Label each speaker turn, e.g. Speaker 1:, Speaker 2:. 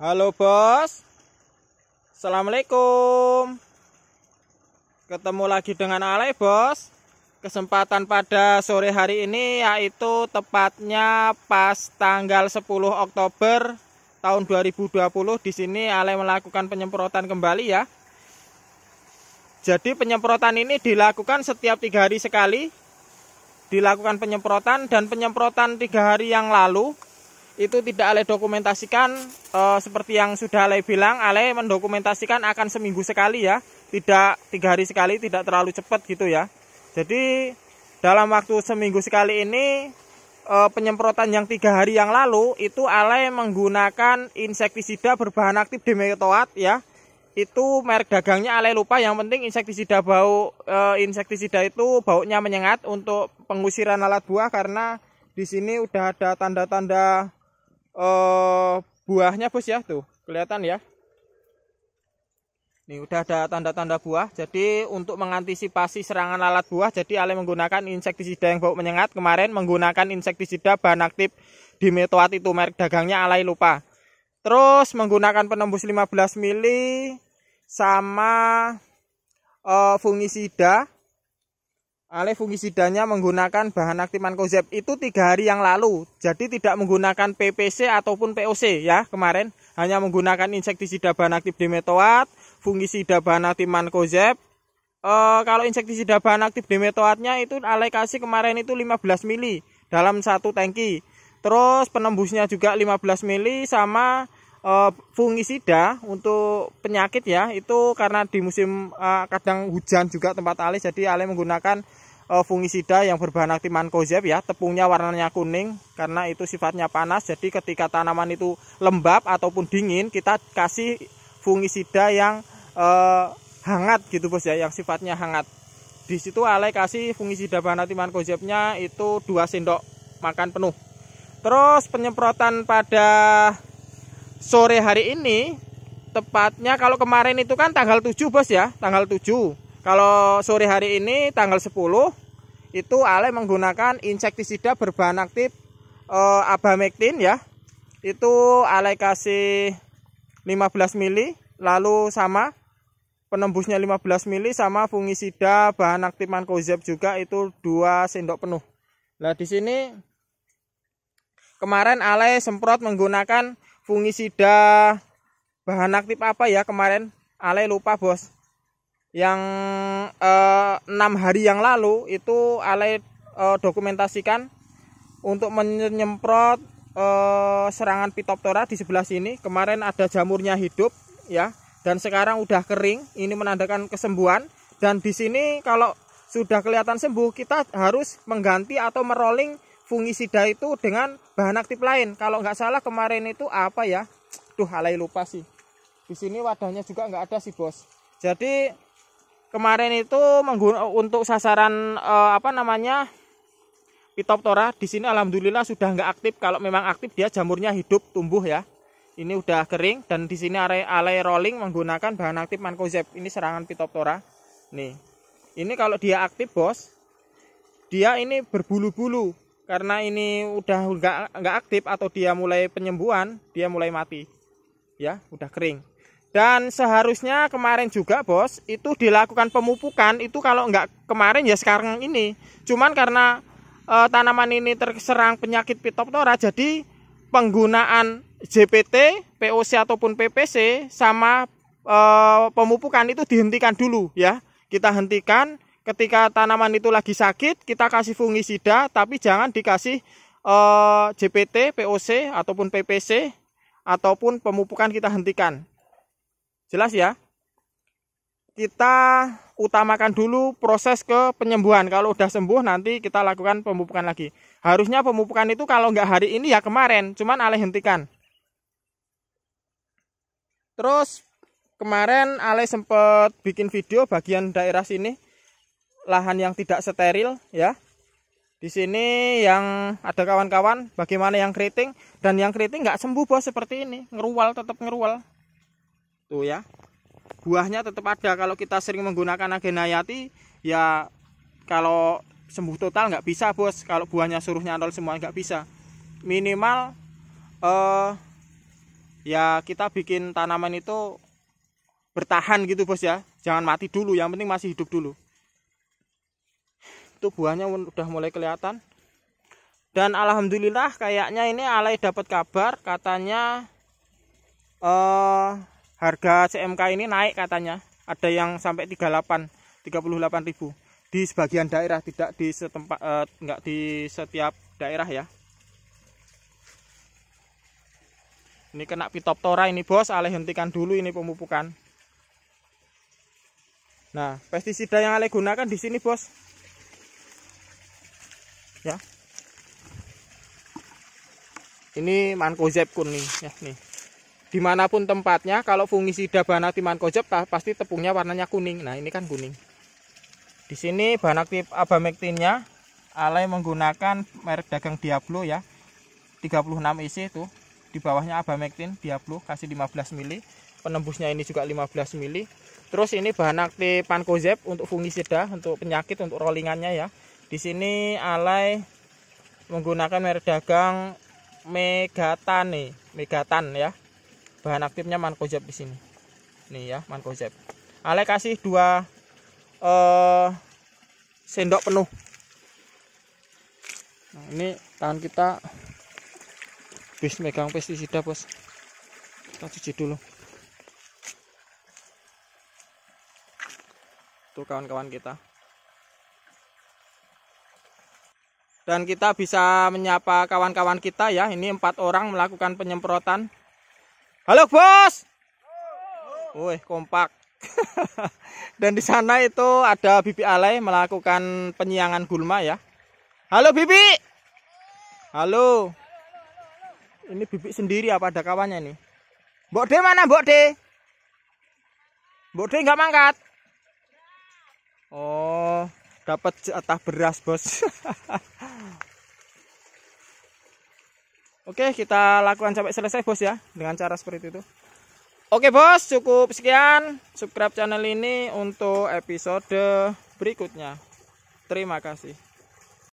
Speaker 1: Halo bos Assalamualaikum Ketemu lagi dengan Ale bos Kesempatan pada sore hari ini yaitu tepatnya pas tanggal 10 Oktober tahun 2020 di sini Ale melakukan penyemprotan kembali ya Jadi penyemprotan ini dilakukan setiap tiga hari sekali Dilakukan penyemprotan dan penyemprotan tiga hari yang lalu itu tidak Ale dokumentasikan uh, seperti yang sudah Ale bilang Ale mendokumentasikan akan seminggu sekali ya tidak tiga hari sekali tidak terlalu cepat gitu ya jadi dalam waktu seminggu sekali ini uh, penyemprotan yang tiga hari yang lalu itu Ale menggunakan insektisida berbahan aktif demetoat ya itu merek dagangnya Ale lupa yang penting insektisida bau e, insektisida itu baunya menyengat untuk pengusiran alat buah karena di sini udah ada tanda-tanda Eh, buahnya bos ya tuh kelihatan ya ini udah ada tanda-tanda buah jadi untuk mengantisipasi serangan lalat buah jadi Ale menggunakan insektisida yang bau menyengat kemarin menggunakan insektisida bahan aktif dimetoat itu merek dagangnya alai lupa terus menggunakan penembus 15 mili sama uh, fungisida Alih fungisidanya menggunakan bahan aktif mankozeb itu tiga hari yang lalu. Jadi tidak menggunakan PPC ataupun POC ya kemarin. Hanya menggunakan insektisida bahan aktif demetoat, fungisida bahan aktif mankozeb. E, eh, kalau insektisida bahan aktif dimetoatnya itu Ale kasih kemarin itu 15 mili dalam satu tangki. Terus penembusnya juga 15 mili sama Eh, fungisida untuk penyakit ya itu karena di musim uh, kadang hujan juga tempat alis jadi alih menggunakan uh, fungisida yang berbahan aktif mancozeb ya tepungnya warnanya kuning karena itu sifatnya panas jadi ketika tanaman itu lembab ataupun dingin kita kasih fungisida yang uh, hangat gitu bos ya yang sifatnya hangat di situ Ale kasih fungisida bahan aktif mancozebnya itu dua sendok makan penuh terus penyemprotan pada sore hari ini tepatnya kalau kemarin itu kan tanggal 7 bos ya tanggal 7 kalau sore hari ini tanggal 10 itu Ale menggunakan insektisida berbahan aktif e, abamectin ya itu Ale kasih 15 mili lalu sama penembusnya 15 mili sama fungisida bahan aktif mancozeb juga itu 2 sendok penuh. Nah, di sini kemarin Ale semprot menggunakan fungisida bahan aktif apa ya kemarin Ale lupa bos yang eh, enam eh, hari yang lalu itu Ale eh, dokumentasikan untuk menyemprot eh, serangan pitoptora di sebelah sini kemarin ada jamurnya hidup ya dan sekarang udah kering ini menandakan kesembuhan dan di sini kalau sudah kelihatan sembuh kita harus mengganti atau merolling fungisida itu dengan bahan aktif lain. Kalau nggak salah kemarin itu apa ya? Duh, alay lupa sih. Di sini wadahnya juga nggak ada sih, Bos. Jadi kemarin itu menggunakan untuk sasaran eh, apa namanya? Pitoptora di sini alhamdulillah sudah nggak aktif. Kalau memang aktif dia jamurnya hidup tumbuh ya. Ini udah kering dan di sini alay, alay rolling menggunakan bahan aktif mancozeb. Ini serangan Pitoptora. Nih. Ini kalau dia aktif, Bos, dia ini berbulu-bulu karena ini udah nggak nggak aktif atau dia mulai penyembuhan dia mulai mati ya udah kering dan seharusnya kemarin juga bos itu dilakukan pemupukan itu kalau nggak kemarin ya sekarang ini cuman karena e, tanaman ini terserang penyakit pitoptora jadi penggunaan JPT, POC ataupun PPC sama e, pemupukan itu dihentikan dulu ya kita hentikan ketika tanaman itu lagi sakit kita kasih fungisida tapi jangan dikasih eh, JPT, POC ataupun PPC ataupun pemupukan kita hentikan. Jelas ya? Kita utamakan dulu proses ke penyembuhan. Kalau udah sembuh nanti kita lakukan pemupukan lagi. Harusnya pemupukan itu kalau nggak hari ini ya kemarin, cuman Ale hentikan. Terus kemarin Ale sempat bikin video bagian daerah sini lahan yang tidak steril ya. Di sini yang ada kawan-kawan bagaimana yang keriting dan yang keriting nggak sembuh bos seperti ini ngerual tetap ngerual tuh ya buahnya tetap ada kalau kita sering menggunakan agenayati ya kalau sembuh total nggak bisa bos kalau buahnya suruh nyantol semua nggak bisa minimal eh, ya kita bikin tanaman itu bertahan gitu bos ya jangan mati dulu yang penting masih hidup dulu itu buahnya udah mulai kelihatan dan alhamdulillah kayaknya ini alai dapat kabar katanya eh, harga CMK ini naik katanya ada yang sampai 38 38.000 di sebagian daerah tidak di setempat eh, enggak di setiap daerah ya ini kena pitoptora ini bos alih hentikan dulu ini pemupukan nah pestisida yang alih gunakan di sini bos ya ini mankozeb kuning ya nih dimanapun tempatnya kalau fungisida banakti mankozeb pasti tepungnya warnanya kuning nah ini kan kuning di sini banakti abamektinnya alay menggunakan merek dagang Diablo ya 36 IC itu di bawahnya abamektin Diablo kasih 15 mili penembusnya ini juga 15 mili terus ini bahan aktif pankosep untuk fungisida untuk penyakit untuk rollingannya ya di sini alay menggunakan merek dagang Megatan nih, Megatan ya. Bahan aktifnya mankojab di sini. Nih ya, mankojab. Alay kasih dua eh, sendok penuh. Nah, ini tangan kita bis megang pestisida, Bos. Kita cuci dulu. Tuh kawan-kawan kita. dan kita bisa menyapa kawan-kawan kita ya ini empat orang melakukan penyemprotan halo bos woi kompak dan di sana itu ada bibi alay melakukan penyiangan gulma ya halo bibi halo ini bibi sendiri apa ada kawannya nih Mbok D mana Mbok D? Mbok D nggak mangkat. Oh, dapat jatah beras, Bos. Oke, kita lakukan sampai selesai bos ya dengan cara seperti itu. Oke bos, cukup sekian. Subscribe channel ini untuk episode berikutnya. Terima kasih.